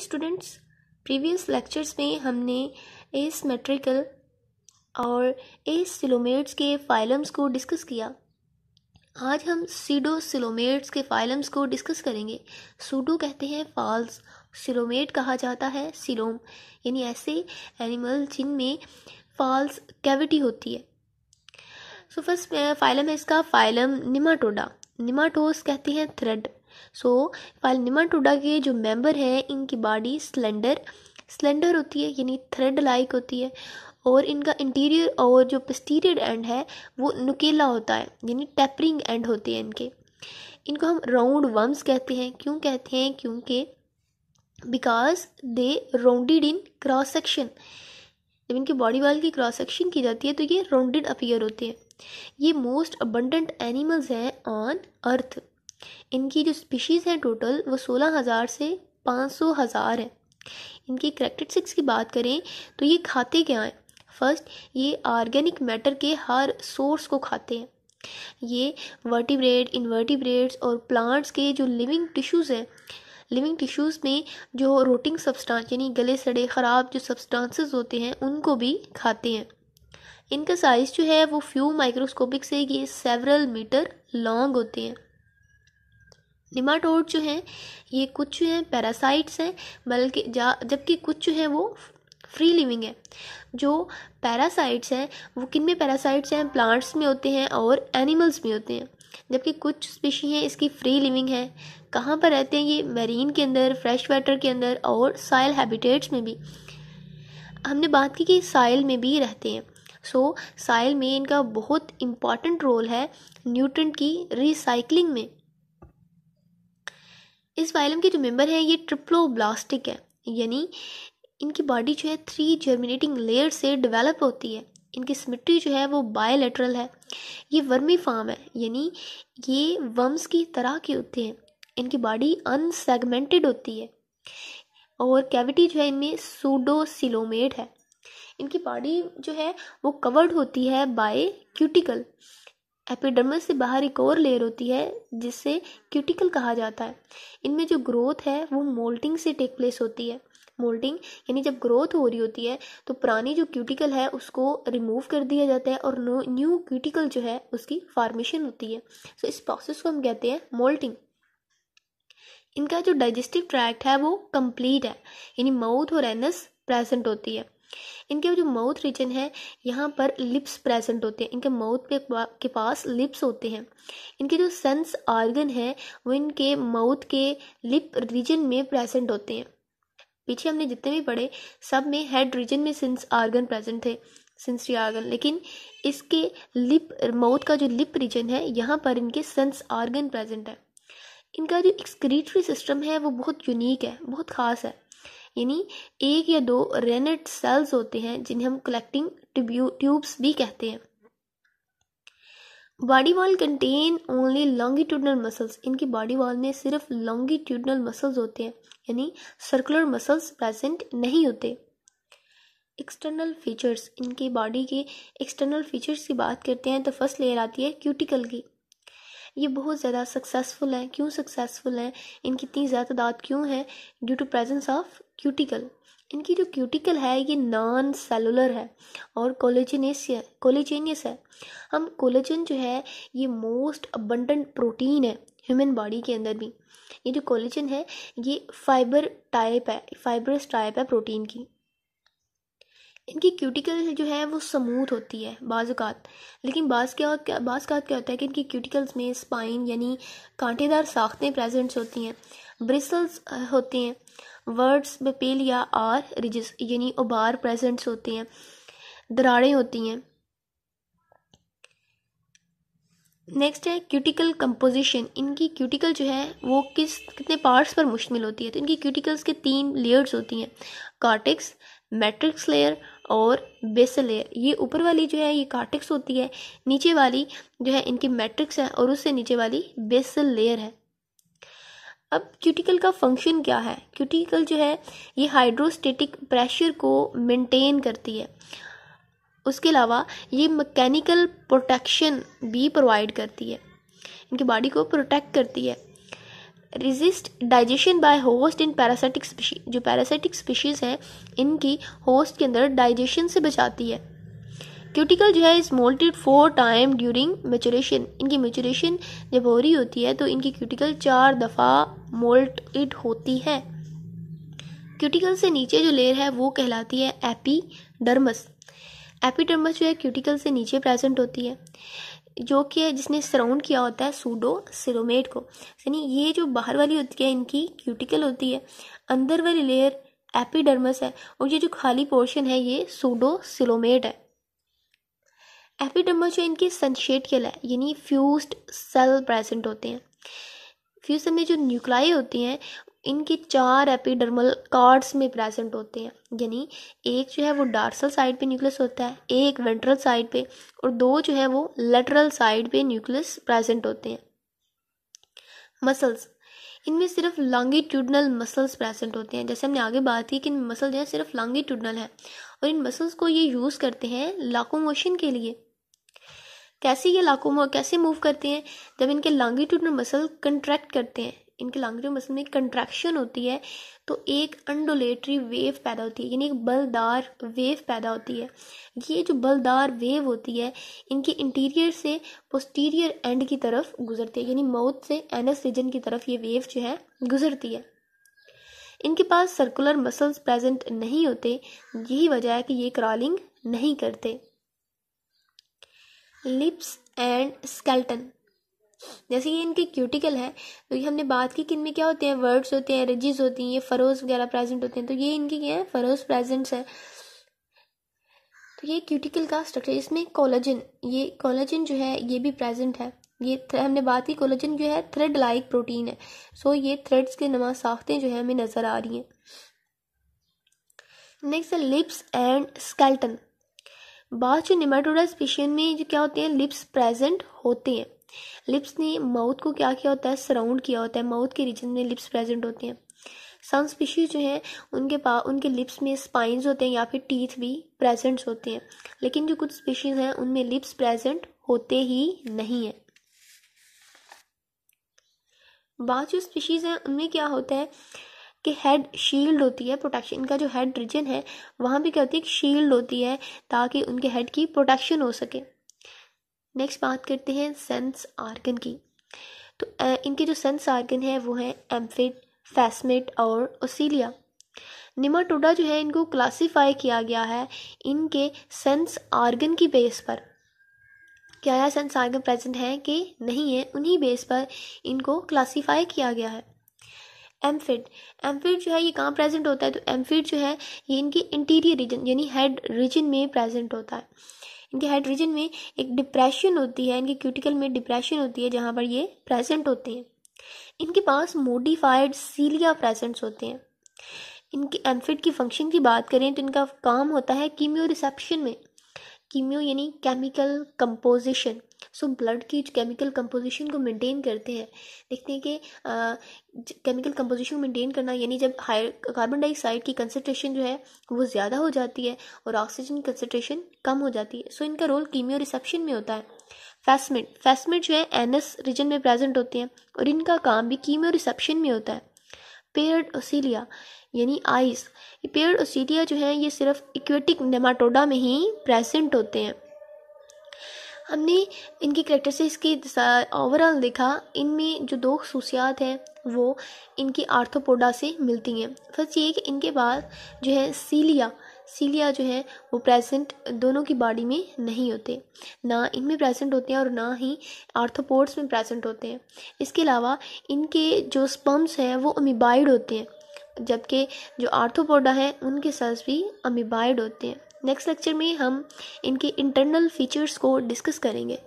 students previous lectures में हमने asymmetrical और एस सिलोमेट्स के फाइलम्स को डिस्कस किया आज हम सीडो सिलोमेट्स के फाइलम्स को डिस्कस करेंगे सूडो कहते हैं फॉल्स सिलोमेट कहा जाता है सिलोम यानी ऐसे एनिमल जिनमें फॉल्स कैविटी होती है सो फर्स्ट फाइलम है इसका फाइलम निमाटोडा निमाटोस कहते हैं थ्रेड सो पालनिमाटोडा के जो मेंबर हैं इनकी बॉडी स्लेंडर स्लेंडर होती है यानी थ्रेड लाइक होती है और इनका इंटीरियर और जो पस्टीरियर एंड है वो नुकीला होता है यानी टेपरिंग एंड होते हैं इनके इनको हम राउंड वम्स कहते हैं क्यों कहते हैं क्योंकि because they rounded in cross section जब इनकी बॉडी वाल की क्रॉस सेक्शन की जाती है तो ये राउंडेड अपीयर होते हैं ये मोस्ट अबंडेंट एनिमल्स हैं ऑन अर्थ इनकी जो स्पीशीज़ हैं टोटल वो सोलह हज़ार से पाँच सौ हज़ार इनके इनकी करेक्टरिस्टिक्स की बात करें तो ये खाते क्या हैं फर्स्ट ये ऑर्गेनिक मैटर के हर सोर्स को खाते हैं ये वर्टिब्रेड इन्वर्टिब्रेड्स और प्लांट्स के जो लिविंग टिश्यूज़ हैं लिविंग टिश्यूज़ में जो रोटिंग सब्सटेंस यानी गले सड़े ख़राब जो सब्सटेंसेस होते हैं उनको भी खाते हैं इनका साइज़ जो है वो फ्यू माइक्रोस्कोपिक से ये सेवरल मीटर लॉन्ग होते हैं निमाटोड जो हैं ये कुछ हैं पैरासाइट्स हैं बल्कि जा जबकि कुछ जो हैं वो फ्री लिविंग है जो पैरासाइट्स हैं वो किन में पैरासाइट्स हैं प्लांट्स में होते हैं और एनिमल्स में होते हैं जबकि कुछ स्पीशी हैं इसकी फ्री लिविंग है कहाँ पर रहते हैं ये मेरीन के अंदर फ्रेश वाटर के अंदर और साइल हैबिटेट्स में भी हमने बात की कि साइल में भी रहते हैं सो so, साइल में इनका बहुत इम्पॉर्टेंट रोल है न्यूट्रंट की रिसाइकलिंग में इस फाइलम के जो मेम्बर हैं ये ट्रिप्लोब्लास्टिक है यानी इनकी बॉडी जो है थ्री जर्मिनेटिंग लेयर से डेवलप होती है इनकी सिमिट्री जो है वो बायोलेटरल है ये वर्मी फार्म है यानी ये वर्म्स की तरह के होते हैं इनकी बॉडी अनसेगमेंटेड होती है और कैविटी जो है इनमें सूडोसिलोमेट है इनकी बॉडी जो है वो कवर्ड होती है बाय क्यूटिकल एपिडर्मल से बाहर एक और लेयर होती है जिसे क्यूटिकल कहा जाता है इनमें जो ग्रोथ है वो मोल्टिंग से टेक प्लेस होती है मोल्टिंग यानी जब ग्रोथ हो रही होती है तो पुरानी जो क्यूटिकल है उसको रिमूव कर दिया जाता है और न्यू क्यूटिकल जो है उसकी फॉर्मेशन होती है सो so, इस प्रोसेस को हम कहते हैं मोल्टिंग इनका जो डाइजेस्टिव ट्रैक्ट है वो कंप्लीट है यानी माउथ और एनस प्रेजेंट होती है इनके जो माउथ रीजन है यहाँ पर लिप्स प्रेजेंट होते हैं इनके माउथ पे के पास लिप्स होते हैं इनके जो सेंस ऑर्गन है वो इनके माउथ के लिप रीजन में प्रेजेंट होते हैं पीछे हमने जितने भी पढ़े सब में हेड रीजन में सेंस ऑर्गन प्रेजेंट थे सेंसरी आर्गन लेकिन इसके लिप माउथ का जो लिप रीजन है यहाँ पर इनके सेंस ऑर्गन प्रेजेंट है इनका जो एक्सक्रीटरी सिस्टम है वो बहुत यूनिक है बहुत ख़ास है यानी एक या दो रेनेट सेल्स होते हैं जिन्हें हम कलेक्टिंग ट्यूब्स भी कहते हैं body wall contain only longitudinal muscles इनकी बॉडी वॉल में सिर्फ लॉन्गिट्यूडनल मसल्स होते हैं यानी सर्कुलर मसल्स प्रेजेंट नहीं होते एक्सटर्नल फीचर्स इनकी बॉडी के एक्सटर्नल फीचर्स की बात करते हैं तो फर्स्ट लेयर आती है क्यूटिकल की ये बहुत ज़्यादा सक्सेसफुल हैं क्यों सक्सेसफुल हैं इनकी इतनी ज़्यादा तादाद क्यों है due to presence of cuticle इनकी जो क्यूटिकल है ये नॉन सेलुलर है और कोलेजिनियस है कोलेजेनियस है हम कोलेजन जो है ये मोस्ट अबंडेंट प्रोटीन है ह्यूमन बॉडी के अंदर भी ये जो कोलेजन है ये फाइबर टाइप है फाइबरस टाइप है प्रोटीन की इनकी क्यूटिकल जो है वो समूथ होती है बाज़ात लेकिन बाज़ क्या बाज़ का क्या होता है कि इनकी क्यूटिकल्स में स्पाइन यानी कांटेदार साख्तें प्रेजेंट्स होती हैं ब्रिसल्स होते हैं वर्ड्स पेल या आर रिजिस यानी उबार प्रेजेंट्स होते हैं दराड़ें होती हैं नेक्स्ट है क्यूटिकल कंपोजिशन इनकी क्यूटिकल जो है वो किस कितने पार्ट्स पर मुश्तमिल होती है तो इनकी क्यूटिकल्स के तीन लेयर्स होती हैं कार्टिक्स मैट्रिक्स लेयर और बेसल लेयर ये ऊपर वाली जो है ये कार्टिक्स होती है नीचे वाली जो है इनकी मैट्रिक्स है और उससे नीचे वाली बेसल लेयर है अब क्यूटिकल का फंक्शन क्या है क्यूटिकल जो है ये हाइड्रोस्टेटिक प्रेशर को मेंटेन करती है उसके अलावा ये मैकेनिकल प्रोटेक्शन भी प्रोवाइड करती है इनकी बॉडी को प्रोटेक्ट करती है resist digestion by host in parasitic species जो पैरासिटिक स्पीशीज़ हैं इनकी होस्ट के अंदर डाइजेशन से बचाती है क्यूटिकल जो है is moulted four time during maturation इनकी मेचोरेशन जब हो रही होती है तो इनकी क्यूटिकल चार दफ़ा मोल्टेड होती है क्यूटिकल से नीचे जो लेयर है वो कहलाती है एपीडर्मस एपीडर्मस जो है क्यूटिकल से नीचे प्रेजेंट होती है जो कि जिसने सराउंड किया होता है सूडो सिरोमेट को यानी ये जो बाहर वाली होती है इनकी क्यूटिकल होती है अंदर वाली लेयर एपिडर्मस है और ये जो खाली पोर्शन है ये सूडो सिलोमेट है एपिडर्मस जो इनकी सनशेट केला है यानी फ्यूज्ड सेल प्रेजेंट होते हैं फ्यूज में जो न्यूक्लाई होती हैं इनकी चार एपिडर्मल कार्ड्स में प्रेजेंट होते हैं यानी एक जो है वो डार्सल साइड पे न्यूक्लियस होता है एक वेंट्रल साइड पे और दो जो है वो लेटरल साइड पे न्यूक्लियस प्रेजेंट होते हैं मसल्स इनमें सिर्फ लॉन्गिट्यूडनल मसल्स प्रेजेंट होते हैं जैसे हमने आगे बात की कि इन मसल जो है सिर्फ लॉन्गिट्यूडनल है और इन मसल्स को ये यूज़ करते हैं लाकोमोशन के लिए कैसे ये लाकोमो कैसे मूव करते हैं जब इनके लॉन्गिट्यूडनल मसल कंट्रैक्ट करते हैं इनके लांगरियो मसल में कंट्रैक्शन होती है तो एक अंडोलेटरी वेव पैदा होती है यानी एक बलदार वेव पैदा होती है ये जो बलदार वेव होती है इनके इंटीरियर से पोस्टीरियर एंड की तरफ गुजरती है यानी माउथ से एनस रीजन की तरफ ये वेव जो है गुजरती है इनके पास सर्कुलर मसल्स प्रेजेंट नहीं होते यही वजह है कि ये क्रॉलिंग नहीं करते लिप्स एंड स्केल्टन जैसे ये इनके क्यूटिकल है तो ये हमने बात की कि इनमें क्या होते हैं वर्ड्स होते हैं एनर्जीज होती हैं ये फरोज वगैरह प्रेजेंट होते हैं तो ये इनके क्या है फरोज प्रेजेंट है तो ये क्यूटिकल का स्ट्रक्चर इसमें कोलाजन ये कोलाजन जो है ये भी प्रेजेंट है ये हमने बात की कोलाजन जो है थ्रेड लाइक प्रोटीन है सो ये थ्रेड्स के नमा साखते जो है हमें नज़र आ रही हैं नेक्स्ट है लिप्स एंड स्केल्टन बाद जो निमाटोडा स्पीशीन में जो क्या होते हैं लिप्स प्रेजेंट होते हैं लिप्स ने माउथ को क्या किया होता है सराउंड किया होता है माउथ के रीजन में लिप्स प्रेजेंट होती हैं सम स्पीशीज जो हैं उनके पास उनके लिप्स में स्पाइंस होते हैं या फिर टीथ भी प्रेजेंट होते हैं लेकिन जो कुछ स्पीशीज हैं उनमें लिप्स प्रेजेंट होते ही नहीं है बाद जो स्पीशीज़ हैं उनमें क्या होता है कि हेड शील्ड होती है प्रोटेक्शन इनका जो हेड रीजन है वहाँ भी क्या होती है शील्ड होती है ताकि उनके हेड की प्रोटेक्शन हो सके नेक्स्ट बात करते हैं सेंस आर्गन की तो इनके जो सेंस आर्गन है वो है एम्फिड फैसमेट और ओसीलिया निमाटोडा जो है इनको क्लासिफाई किया गया है इनके सेंस आर्गन की बेस पर क्या है सेंस आर्गन प्रेजेंट है कि नहीं है उन्हीं बेस पर इनको क्लासिफाई किया गया है एम्फिड एम्फिड जो है ये कहाँ प्रेजेंट होता है तो एम्फिड जो है ये इनके इंटीरियर रीजन यानी हेड रीजन में प्रेजेंट होता है इनके हाइड्रोजन में एक डिप्रेशन होती है इनके क्यूटिकल में डिप्रेशन होती है जहाँ पर ये प्रेजेंट होते हैं इनके पास मोडिफाइड सीलिया प्रेजेंट्स होते हैं इनके एम्फिड की फंक्शन की बात करें तो इनका काम होता है कीमियो रिसेप्शन में कीमियो यानी केमिकल कंपोजिशन सो ब्लड की केमिकल कंपोजिशन को मेंटेन करते हैं देखते हैं कि केमिकल कंपोजिशन को मेंटेन करना यानी जब हाई कार्बन डाइऑक्साइड की कंसनट्रेशन जो है वो ज़्यादा हो जाती है और ऑक्सीजन की कंसनट्रेशन कम हो जाती है सो so, इनका रोल कीमियो रिसेप्शन में होता है फैसमेट फैसमेट जो है एस रीजन में प्रेजेंट होते हैं और इनका काम भी कीमियो रिसेप्शन में होता है पेयर्ड ओसीलिया यानी आइस पेयर्ड ओसीलिया जो है ये सिर्फ इक्वेटिक नेमाटोडा में ही प्रेजेंट होते हैं हमने इनके करेक्टर से इसकी ओवरऑल देखा इनमें जो दो खसूसियात हैं वो इनकी आर्थोपोडा से मिलती हैं फर्स्ट ये कि इनके पास जो है सीलिया सीलिया जो है वो प्रेजेंट दोनों की बॉडी में नहीं होते ना इनमें प्रेजेंट होते हैं और ना ही आर्थोपोड्स में प्रेजेंट होते हैं इसके अलावा इनके जो स्पम्स हैं वो अमीबाइड होते हैं जबकि जो आर्थोपोडा हैं उनके सेल्स भी अमीबाइड होते हैं नेक्स्ट लेक्चर में हम इनके इंटरनल फीचर्स को डिस्कस करेंगे